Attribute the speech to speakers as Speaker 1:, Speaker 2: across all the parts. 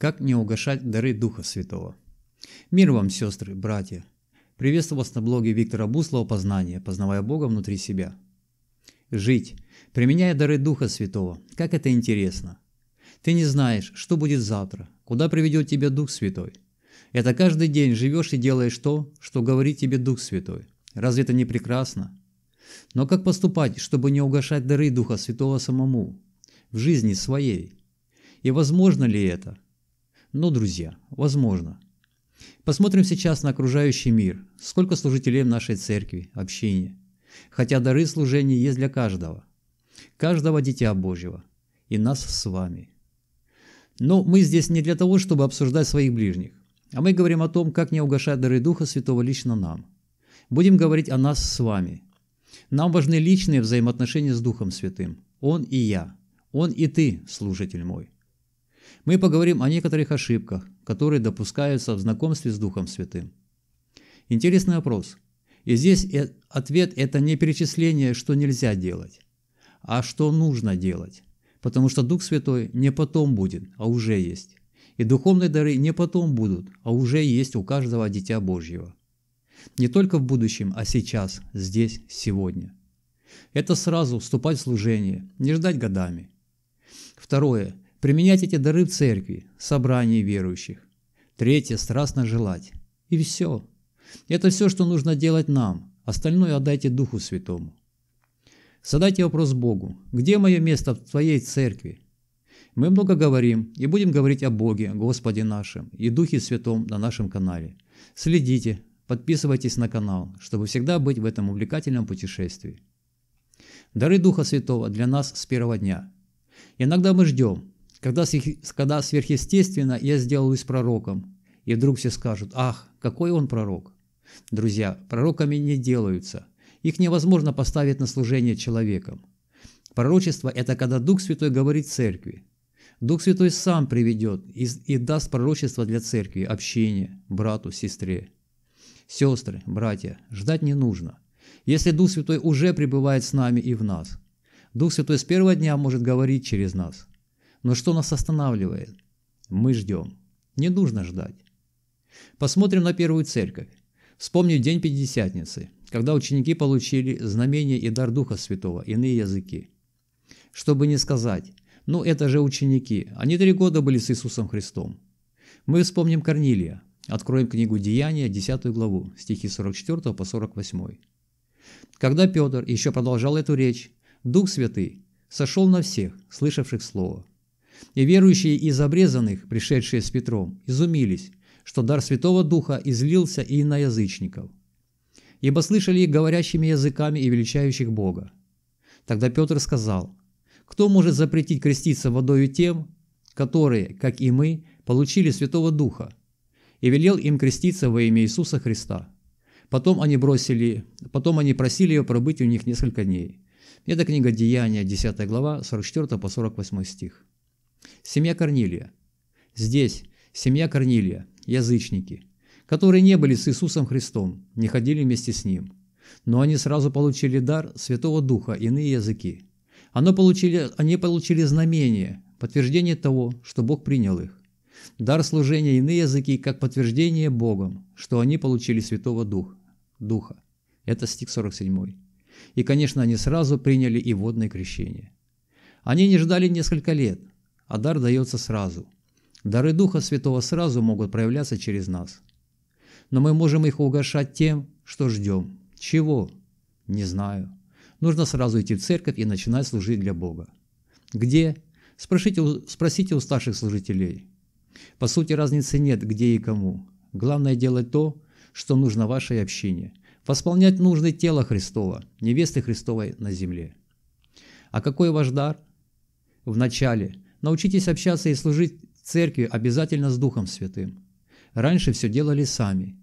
Speaker 1: Как не угошать дары Духа Святого? Мир вам, сестры, братья! Приветствую вас на блоге Виктора Буслова «Познание. Познавая Бога внутри себя». Жить, применяя дары Духа Святого. Как это интересно! Ты не знаешь, что будет завтра, куда приведет тебя Дух Святой. Это каждый день живешь и делаешь то, что говорит тебе Дух Святой. Разве это не прекрасно? Но как поступать, чтобы не угошать дары Духа Святого самому, в жизни своей? И возможно ли это – но, ну, друзья, возможно. Посмотрим сейчас на окружающий мир. Сколько служителей в нашей церкви, общине. Хотя дары служения есть для каждого. Каждого дитя Божьего. И нас с вами. Но мы здесь не для того, чтобы обсуждать своих ближних. А мы говорим о том, как не угашать дары Духа Святого лично нам. Будем говорить о нас с вами. Нам важны личные взаимоотношения с Духом Святым. Он и я. Он и ты, служитель мой мы поговорим о некоторых ошибках, которые допускаются в знакомстве с Духом Святым. Интересный вопрос. И здесь э, ответ – это не перечисление, что нельзя делать, а что нужно делать. Потому что Дух Святой не потом будет, а уже есть. И духовные дары не потом будут, а уже есть у каждого Дитя Божьего. Не только в будущем, а сейчас, здесь, сегодня. Это сразу вступать в служение, не ждать годами. Второе применять эти дары в церкви, собрании верующих. Третье – страстно желать. И все. Это все, что нужно делать нам. Остальное отдайте Духу Святому. Задайте вопрос Богу. Где мое место в Твоей церкви? Мы много говорим и будем говорить о Боге, Господе нашем и Духе Святом на нашем канале. Следите, подписывайтесь на канал, чтобы всегда быть в этом увлекательном путешествии. Дары Духа Святого для нас с первого дня. Иногда мы ждем, когда, когда сверхъестественно, я сделаюсь пророком. И вдруг все скажут, ах, какой он пророк. Друзья, пророками не делаются. Их невозможно поставить на служение человеком. Пророчество – это когда Дух Святой говорит церкви. Дух Святой сам приведет и, и даст пророчество для церкви, общине, брату, сестре. Сестры, братья, ждать не нужно. Если Дух Святой уже пребывает с нами и в нас. Дух Святой с первого дня может говорить через нас. Но что нас останавливает? Мы ждем. Не нужно ждать. Посмотрим на первую церковь. Вспомним День Пятидесятницы, когда ученики получили знамение и дар Духа Святого, иные языки. Чтобы не сказать, ну это же ученики, они три года были с Иисусом Христом. Мы вспомним Корнилия, откроем книгу Деяния, 10 главу, стихи 44 по 48. Когда Петр еще продолжал эту речь, Дух Святый сошел на всех, слышавших Слово, и верующие из обрезанных, пришедшие с Петром, изумились, что дар Святого Духа излился и на язычников. Ибо слышали их говорящими языками и величающих Бога. Тогда Петр сказал, «Кто может запретить креститься водою тем, которые, как и мы, получили Святого Духа?» И велел им креститься во имя Иисуса Христа. Потом они, бросили, потом они просили ее пробыть у них несколько дней. Это книга Деяния, 10 глава, 44 по 48 стих. Семья Корнилия. Здесь семья Корнилия, язычники, которые не были с Иисусом Христом, не ходили вместе с Ним. Но они сразу получили дар Святого Духа, иные языки. Оно получили, они получили знамение, подтверждение того, что Бог принял их. Дар служения иные языки, как подтверждение Богом, что они получили Святого Дух, Духа. Это стих 47. И, конечно, они сразу приняли и водное крещение. Они не ждали несколько лет, а дар дается сразу. Дары Духа Святого сразу могут проявляться через нас. Но мы можем их угошать тем, что ждем. Чего? Не знаю. Нужно сразу идти в церковь и начинать служить для Бога. Где? Спросите, спросите у старших служителей. По сути, разницы нет, где и кому. Главное делать то, что нужно вашей общине. Восполнять нужды тела Христова, невесты Христовой на земле. А какой ваш дар? В начале – Научитесь общаться и служить церкви обязательно с Духом Святым. Раньше все делали сами.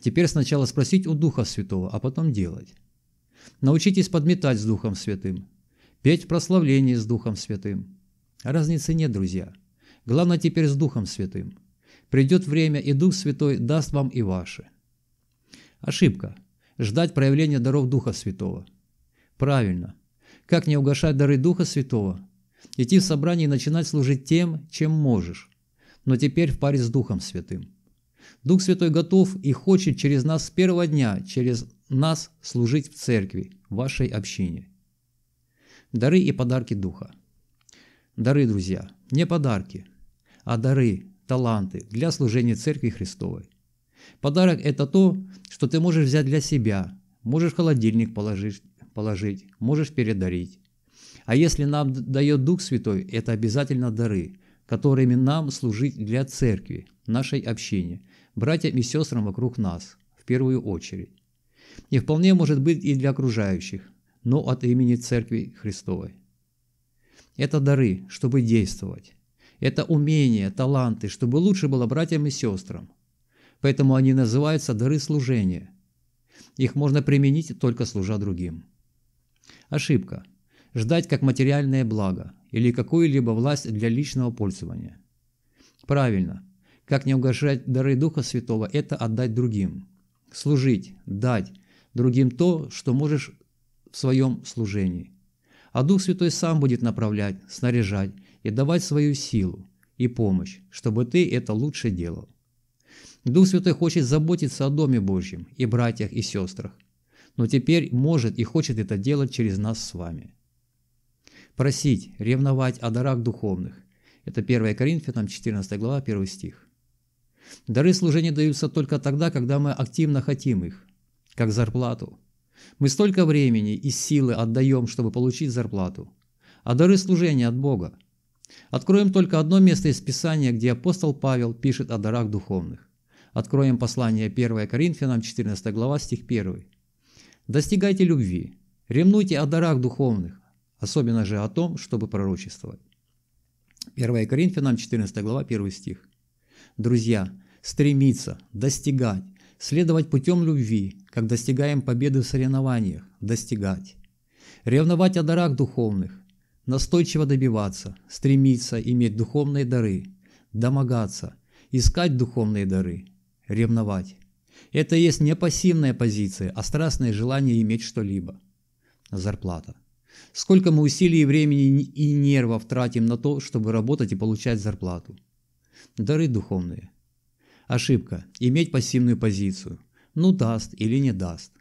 Speaker 1: Теперь сначала спросить у Духа Святого, а потом делать. Научитесь подметать с Духом Святым. Петь прославление с Духом Святым. Разницы нет, друзья. Главное теперь с Духом Святым. Придет время, и Дух Святой даст вам и ваши. Ошибка. Ждать проявления даров Духа Святого. Правильно. Как не угашать дары Духа Святого – идти в собрание и начинать служить тем, чем можешь, но теперь в паре с Духом Святым. Дух Святой готов и хочет через нас с первого дня, через нас служить в церкви, в вашей общине. Дары и подарки Духа. Дары, друзья, не подарки, а дары, таланты для служения Церкви Христовой. Подарок – это то, что ты можешь взять для себя, можешь в холодильник положить, положить можешь передарить. А если нам дает Дух Святой, это обязательно дары, которыми нам служить для церкви, нашей общине, братьям и сестрам вокруг нас, в первую очередь. И вполне может быть и для окружающих, но от имени Церкви Христовой. Это дары, чтобы действовать. Это умения, таланты, чтобы лучше было братьям и сестрам. Поэтому они называются дары служения. Их можно применить, только служа другим. Ошибка – ждать как материальное благо или какую-либо власть для личного пользования. Правильно. Как не угожать дары Духа Святого – это отдать другим. Служить, дать другим то, что можешь в своем служении. А Дух Святой сам будет направлять, снаряжать и давать свою силу и помощь, чтобы ты это лучше делал. Дух Святой хочет заботиться о Доме Божьем и братьях и сестрах, но теперь может и хочет это делать через нас с вами просить, ревновать о дарах духовных. Это 1 Коринфянам 14 глава 1 стих. Дары служения даются только тогда, когда мы активно хотим их, как зарплату. Мы столько времени и силы отдаем, чтобы получить зарплату. А дары служения от Бога. Откроем только одно место из Писания, где апостол Павел пишет о дарах духовных. Откроем послание 1 Коринфянам, 14 глава, стих 1. «Достигайте любви, ревнуйте о дарах духовных, особенно же о том, чтобы пророчествовать. 1 Коринфянам 14 глава 1 стих. Друзья, стремиться, достигать, следовать путем любви, как достигаем победы в соревнованиях, достигать. Ревновать о дарах духовных, настойчиво добиваться, стремиться иметь духовные дары, домогаться, искать духовные дары, ревновать. Это есть не пассивная позиция, а страстное желание иметь что-либо. Зарплата. Сколько мы усилий, времени и нервов тратим на то, чтобы работать и получать зарплату. Дары духовные. Ошибка. Иметь пассивную позицию. Ну даст или не даст.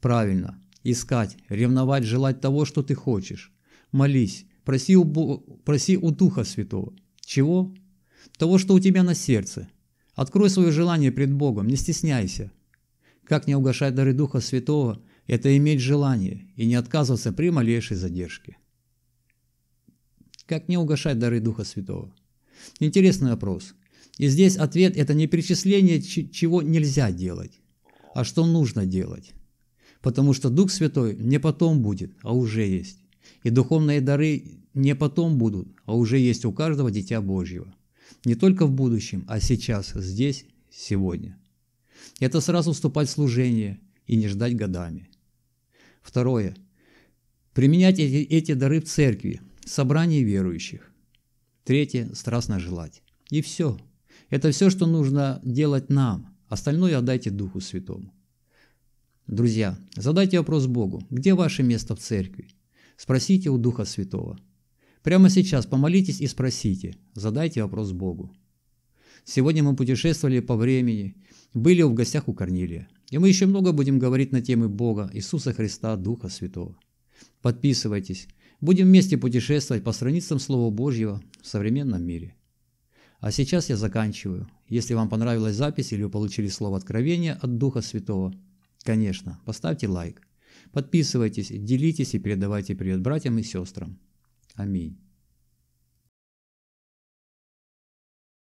Speaker 1: Правильно. Искать, ревновать, желать того, что ты хочешь. Молись, проси у, Бо... проси у Духа Святого. Чего? Того, что у тебя на сердце. Открой свое желание пред Богом, не стесняйся. Как не угашать дары Духа Святого –– это иметь желание и не отказываться при малейшей задержке. Как не угашать дары Духа Святого? Интересный вопрос. И здесь ответ – это не перечисление, чего нельзя делать, а что нужно делать. Потому что Дух Святой не потом будет, а уже есть. И духовные дары не потом будут, а уже есть у каждого дитя Божьего. Не только в будущем, а сейчас, здесь, сегодня. Это сразу вступать в служение и не ждать годами. Второе. Применять эти, эти дары в церкви, собрании верующих. Третье. Страстно желать. И все. Это все, что нужно делать нам. Остальное отдайте Духу Святому. Друзья, задайте вопрос Богу, где ваше место в церкви? Спросите у Духа Святого. Прямо сейчас помолитесь и спросите, задайте вопрос Богу. Сегодня мы путешествовали по времени, были в гостях у Корнилия. И мы еще много будем говорить на темы Бога, Иисуса Христа, Духа Святого. Подписывайтесь. Будем вместе путешествовать по страницам Слова Божьего в современном мире. А сейчас я заканчиваю. Если вам понравилась запись или вы получили слово откровения от Духа Святого, конечно, поставьте лайк. Подписывайтесь, делитесь и передавайте привет братьям и сестрам. Аминь.